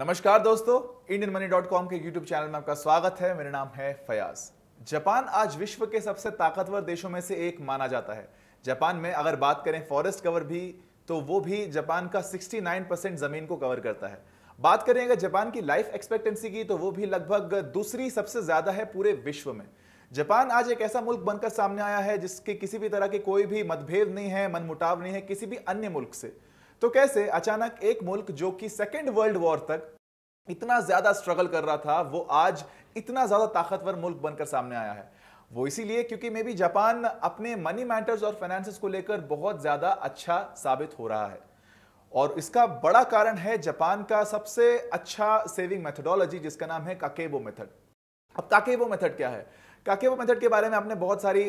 नमस्कार दोस्तों Indian money dot com के यूट्यूब चैनल में आपका स्वागत है मेरा नाम है फयाज जापान आज विश्व के सबसे ताकतवर देशों में से एक माना जाता है जापान में अगर बात करें फॉरेस्ट कवर भी तो वो भी जापान का 69 परसेंट जमीन को कवर करता है बात करें अगर जापान की लाइफ एक्सपेक्टेंसी की तो वो भी लगभग दूसरी सबसे ज्यादा है पूरे विश्व में जापान आज एक ऐसा मुल्क बनकर सामने आया है जिसके किसी भी तरह के कोई भी मतभेद नहीं है मनमुटाव नहीं है किसी भी अन्य मुल्क से तो कैसे अचानक एक मुल्क जो कि सेकेंड वर्ल्ड वॉर तक इतना ज्यादा स्ट्रगल कर रहा था वो आज इतना ज्यादा ताकतवर मुल्क बनकर सामने आया है वो इसीलिए क्योंकि मे बी जापान अपने मनी मैटर्स और फाइनेंस को लेकर बहुत ज्यादा अच्छा साबित हो रहा है और इसका बड़ा कारण है जापान का सबसे अच्छा सेविंग मेथडोलॉजी जिसका नाम है काकेबो मेथड अब काकेबो मेथड क्या है काकेबो मेथड के बारे में आपने बहुत सारी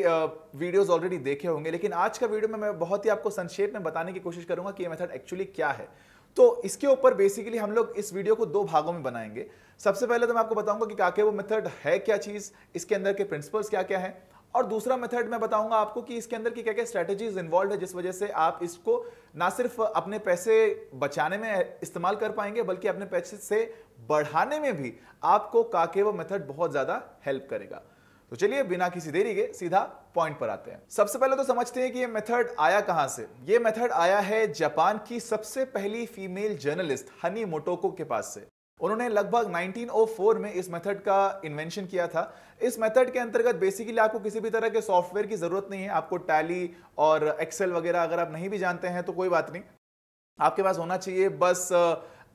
वीडियोस ऑलरेडी देखे होंगे लेकिन आज का वीडियो में मैं बहुत ही आपको संक्षेप में बताने की कोशिश करूंगा कि ये मेथड एक्चुअली क्या है तो इसके ऊपर बेसिकली हम लोग इस वीडियो को दो भागों में बनाएंगे सबसे पहले तो मैं आपको बताऊंगा कि काकेबो मेथड है क्या चीज़ इसके अंदर के प्रिंसिपल्स क्या क्या है और दूसरा मेथड मैं बताऊंगा आपको कि इसके अंदर की क्या क्या स्ट्रैटेजीज इन्वॉल्व है जिस वजह से आप इसको ना सिर्फ अपने पैसे बचाने में इस्तेमाल कर पाएंगे बल्कि अपने पैसे से बढ़ाने में भी आपको काके वो मेथड बहुत ज़्यादा हेल्प करेगा तो चलिए बिना किसी देरी के सीधा पॉइंट पर आते हैं सबसे पहले तो समझते हैं कि ये मेथड आया कहां से ये मेथड आया है जापान की सबसे पहली फीमेल जर्नलिस्ट हनी मोटोको के पास से उन्होंने लगभग 1904 में इस मेथड का इन्वेंशन किया था इस मेथड के अंतर्गत बेसिकली आपको किसी भी तरह के सॉफ्टवेयर की ज़रूरत नहीं है आपको टैली और एक्सेल वगैरह अगर आप नहीं भी जानते हैं तो कोई बात नहीं आपके पास होना चाहिए बस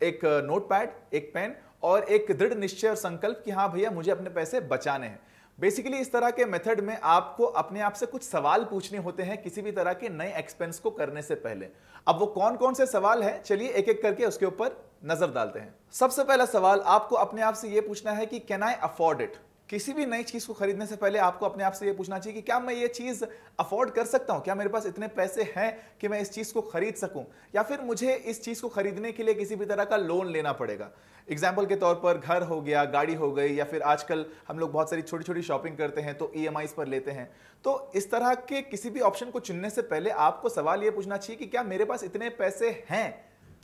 एक नोटपैड एक पेन और एक दृढ़ निश्चय और संकल्प कि हाँ भैया मुझे अपने पैसे बचाने हैं बेसिकली इस तरह के मेथड में आपको अपने आप से कुछ सवाल पूछने होते हैं किसी भी तरह के नए एक्सपेंस को करने से पहले अब वो कौन कौन से सवाल हैं चलिए एक एक करके उसके ऊपर नजर डालते हैं सबसे पहला सवाल आपको अपने आप से ये पूछना है कि कैन आई अफोर्ड इट किसी भी नई चीज़ को खरीदने से पहले आपको अपने आप से ये पूछना चाहिए कि क्या मैं ये चीज़ अफोर्ड कर सकता हूं क्या मेरे पास इतने पैसे हैं कि मैं इस चीज़ को खरीद सकूं या फिर मुझे इस चीज़ को खरीदने के लिए किसी भी तरह का लोन लेना पड़ेगा एग्जाम्पल के तौर पर घर हो गया गाड़ी हो गई या फिर आजकल हम लोग बहुत सारी छोटी छोटी शॉपिंग करते हैं तो ई e पर लेते हैं तो इस तरह के किसी भी ऑप्शन को चुनने से पहले आपको सवाल ये पूछना चाहिए कि क्या मेरे पास इतने पैसे हैं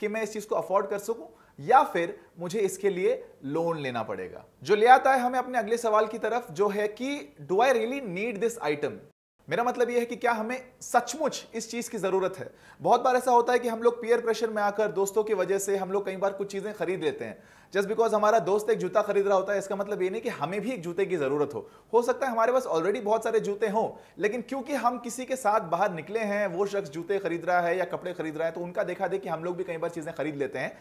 कि मैं इस चीज़ को अफोर्ड कर सकूं या फिर मुझे इसके लिए लोन लेना पड़ेगा जो ले आता है हमें अपने अगले सवाल की तरफ जो है कि do I really need this item मेरा मतलब यह है कि क्या हमें सचमुच इस चीज़ की ज़रूरत है बहुत बार ऐसा होता है कि हम लोग पीयर प्रेशर में आकर दोस्तों की वजह से हम लोग कई बार कुछ चीज़ें खरीद लेते हैं जस्ट बिकॉज हमारा दोस्त एक जूता खरीद रहा होता है इसका मतलब ये नहीं कि हमें भी एक जूते की ज़रूरत हो हो सकता है हमारे पास ऑलरेडी बहुत सारे जूते हों लेकिन क्योंकि हम किसी के साथ बाहर निकले हैं वो शख्स जूते खरीद रहा है या कपड़े खरीद रहा है तो उनका देखा देखिए हम लोग भी कई बार चीज़ें खरीद लेते हैं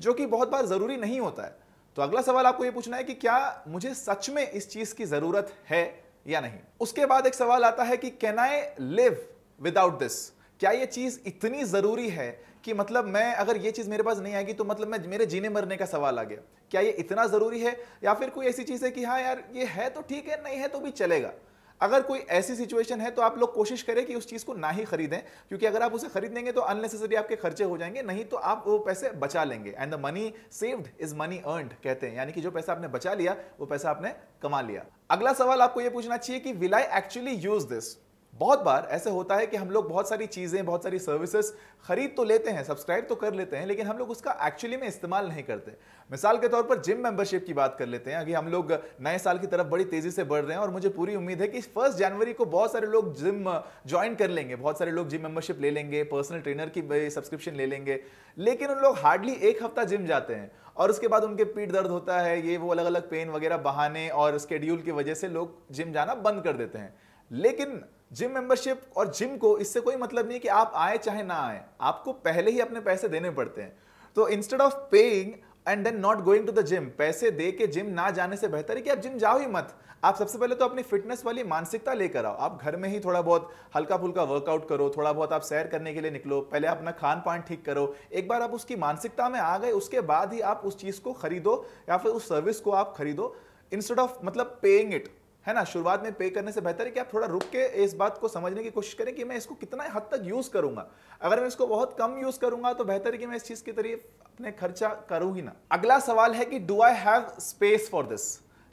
जो कि बहुत बार ज़रूरी नहीं होता है तो अगला सवाल आपको ये पूछना है कि क्या मुझे सच में इस चीज़ की ज़रूरत है या नहीं उसके बाद एक सवाल आता है कि can I live without this क्या ये चीज़ इतनी ज़रूरी है कि मतलब मैं अगर ये चीज़ मेरे पास नहीं आएगी तो मतलब मैं मेरे जीने मरने का सवाल आ गया क्या ये इतना ज़रूरी है या फिर कोई ऐसी चीज़ है कि हाँ यार ये है तो ठीक है नहीं है तो भी चलेगा अगर कोई ऐसी सिचुएशन है तो आप लोग कोशिश करें कि उस चीज़ को ना ही खरीदें क्योंकि अगर आप उसे खरीद लेंगे तो अननेसेसरी आपके खर्चे हो जाएंगे नहीं तो आप वो पैसे बचा लेंगे and the money saved is money earned कहते हैं यानी कि जो पैसा आपने बचा लिया वो पैसा आपने कमा लिया अगला सवाल आपको ये पूछना चाहिए कि will I actually use this बहुत बार ऐसे होता है कि हम लोग बहुत सारी चीज़ें बहुत सारी सर्विसेज खरीद तो लेते हैं सब्सक्राइब तो कर लेते हैं लेकिन हम लोग उसका एक्चुअली में इस्तेमाल नहीं करते मिसाल के तौर पर जिम मेंबरशिप की बात कर लेते हैं अभी हम लोग नए साल की तरफ बड़ी तेज़ी से बढ़ रहे हैं और मुझे पूरी उम्मीद है कि फर्स्ट जनवरी को बहुत सारे लोग जिम ज्वाइन कर लेंगे बहुत सारे लोग जिम मेंबरशिप ले लेंगे पर्सनल ट्रेनर की सब्सक्रिप्शन ले लेंगे लेकिन उन लोग हार्डली एक हफ्ता जिम जाते हैं और उसके बाद उनके पीठ दर्द होता है ये वो अलग अलग पेन वगैरह बहाने और स्केड्यूल की वजह से लोग जिम जाना बंद कर देते हैं लेकिन जिम मेंबरशिप और जिम को इससे कोई मतलब नहीं कि आप आए चाहे ना आए आपको पहले ही अपने पैसे देने पड़ते हैं तो instead of paying and then not going to the gym पैसे दे के जिम ना जाने से बेहतर है कि आप जिम जाओ ही मत आप सबसे पहले तो अपनी फिटनेस वाली मानसिकता लेकर आओ आप घर में ही थोड़ा बहुत हल्का फुल्का वर्कआउट करो थोड़ा बहुत आप सैर करने के लिए निकलो पहले अपना खान पान ठीक करो एक बार आप उसकी मानसिकता में आ गए उसके बाद ही आप उस चीज़ को खरीदो या फिर उस सर्विस को आप खरीदो इंस्टेड ऑफ मतलब पेइंग इट है ना शुरुआत में पे करने से बेहतर है कि आप थोड़ा रुक के इस बात को समझने की कोशिश करें कि मैं इसको कितना हद तक यूज़ करूंगा अगर मैं इसको बहुत कम यूज़ करूंगा तो बेहतर है कि मैं इस चीज़ के तरफ अपने खर्चा करूं ही ना अगला सवाल है कि do I have space for this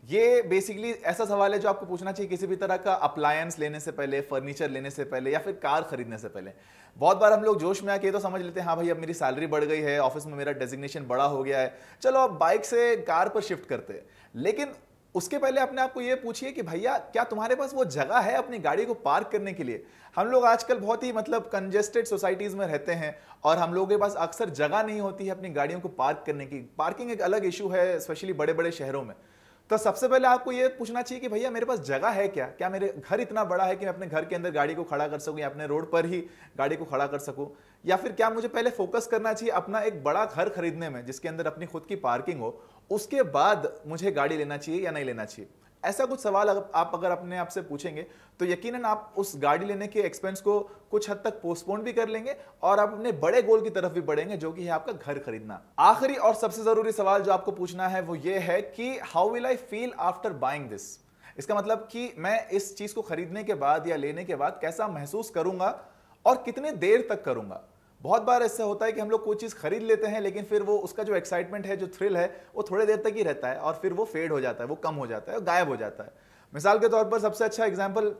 ये बेसिकली ऐसा सवाल है जो आपको पूछना चाहिए किसी भी तरह का अप्लायंस लेने से पहले फर्नीचर लेने से पहले या फिर कार खरीदने से पहले बहुत बार हम लोग जोश में आके तो समझ लेते हैं हाँ भाई अब मेरी सैलरी बढ़ गई है ऑफिस में मेरा डेजिग्नेशन बड़ा हो गया है चलो अब बाइक से कार पर शिफ्ट करते हैं लेकिन उसके पहले अपने आपको ये पूछिए कि भैया क्या तुम्हारे पास वो जगह है अपनी गाड़ी को पार्क करने के लिए हम लोग आजकल बहुत ही मतलब कंजेस्टेड सोसाइटीज़ में रहते हैं और हम लोगों के पास अक्सर जगह नहीं होती है अपनी गाड़ियों को पार्क करने की पार्किंग एक अलग इशू है स्पेशली बड़े बड़े शहरों में तो सबसे पहले आपको ये पूछना चाहिए कि भैया मेरे पास जगह है क्या क्या मेरे घर इतना बड़ा है कि मैं अपने घर के अंदर गाड़ी को खड़ा कर सकूं या अपने रोड पर ही गाड़ी को खड़ा कर सकूं या फिर क्या मुझे पहले फोकस करना चाहिए अपना एक बड़ा घर खरीदने में जिसके अंदर अपनी खुद की पार्किंग हो उसके बाद मुझे गाड़ी लेना चाहिए या नहीं लेना चाहिए ऐसा कुछ सवाल अगर आप अगर अपने आप से पूछेंगे तो यकीनन आप उस गाड़ी लेने के एक्सपेंस को कुछ हद तक पोस्टपोन भी कर लेंगे और आप अपने बड़े गोल की तरफ भी बढ़ेंगे जो कि है आपका घर खरीदना आखिरी और सबसे जरूरी सवाल जो आपको पूछना है वो ये है कि how will I feel after buying this इसका मतलब कि मैं इस चीज को खरीदने के बाद या लेने के बाद कैसा महसूस करूंगा और कितने देर तक करूंगा बहुत बार ऐसा होता है कि हम लोग कोई चीज़ खरीद लेते हैं लेकिन फिर वो उसका जो एक्साइटमेंट है जो थ्रिल है वो थोड़ी देर तक ही रहता है और फिर वो फेड हो जाता है वो कम हो जाता है गायब हो जाता है मिसाल के तौर पर सबसे अच्छा एग्जाम्पल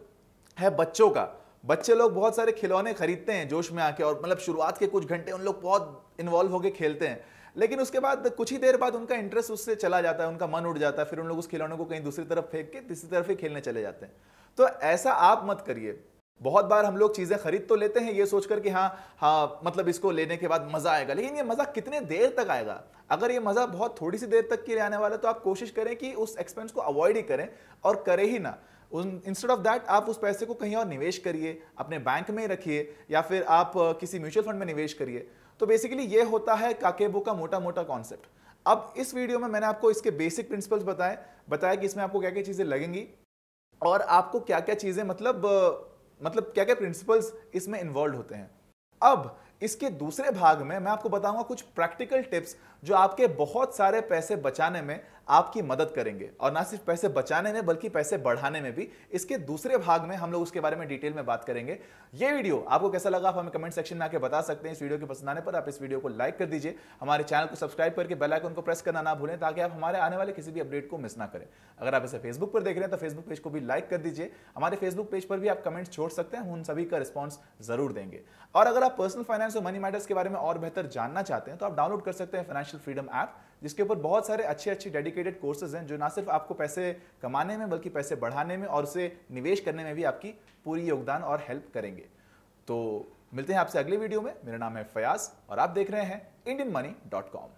है बच्चों का बच्चे लोग बहुत सारे खिलौने खरीदते हैं जोश में आके और मतलब शुरुआत के कुछ घंटे उन लोग बहुत इन्वॉल्व होकर खेलते हैं लेकिन उसके बाद कुछ ही देर बाद उनका इंटरेस्ट उससे चला जाता है उनका मन उठ जाता है फिर उन लोग उस खिलौने को कहीं दूसरी तरफ फेंक के तीसरी तरफ ही खेलने चले जाते हैं तो ऐसा आप मत करिए बहुत बार हम लोग चीजें खरीद तो लेते हैं ये सोचकर कि हाँ हाँ मतलब इसको लेने के बाद मजा आएगा लेकिन ये मजा कितने देर तक आएगा अगर ये मजा बहुत थोड़ी सी देर तक के लिए आने वाला है तो आप कोशिश करें कि उस एक्सपेंस को अवॉइड ही करें और करें ही ना इंस्टेड ऑफ दैट आप उस पैसे को कहीं और निवेश करिए अपने बैंक में रखिए या फिर आप किसी म्यूचुअल फंड में निवेश करिए तो बेसिकली ये होता है काकेबो का मोटा मोटा कॉन्सेप्ट अब इस वीडियो में मैंने आपको इसके बेसिक प्रिंसिपल्स बताए बताया कि इसमें आपको क्या क्या चीज़ें लगेंगी और आपको क्या क्या चीज़ें मतलब मतलब क्या क्या प्रिंसिपल्स इसमें इन्वॉल्व होते हैं अब इसके दूसरे भाग में मैं आपको बताऊंगा कुछ प्रैक्टिकल टिप्स जो आपके बहुत सारे पैसे बचाने में आपकी मदद करेंगे और ना सिर्फ पैसे बचाने में बल्कि पैसे बढ़ाने में भी इसके दूसरे भाग में हम लोग उसके बारे में डिटेल में बात करेंगे ये वीडियो आपको कैसा लगा आप हमें कमेंट सेक्शन में आके बता सकते हैं इस वीडियो के पसंद आने पर आप इस वीडियो को लाइक कर दीजिए हमारे चैनल को सब्सक्राइब करके बेल आइकन को प्रेस करना ना भूलें ताकि आप हमारे आने वाले किसी भी अपडेट को मिस ना करें अगर आप इसे फेसबुक पर देख रहे हैं तो फेसबुक पेज को भी लाइक कर दीजिए हमारे फेसबुक पेज पर भी आप कमेंट्स छोड़ सकते हैं उन सभी का रिस्पॉन्स जरूर देंगे और अगर आप पर्सनल फाइनेंस और मनी मैटर्स के बारे में और बेहतर जानना चाहते हैं तो आप डाउनलोड कर सकते हैं फाइनेंशियल फाइनेंशियल फ्रीडम ऐप जिसके ऊपर बहुत सारे अच्छे अच्छे डेडिकेटेड कोर्सेज हैं जो ना सिर्फ आपको पैसे कमाने में बल्कि पैसे बढ़ाने में और उसे निवेश करने में भी आपकी पूरी योगदान और हेल्प करेंगे तो मिलते हैं आपसे अगले वीडियो में मेरा नाम है फयाज और आप देख रहे हैं कॉम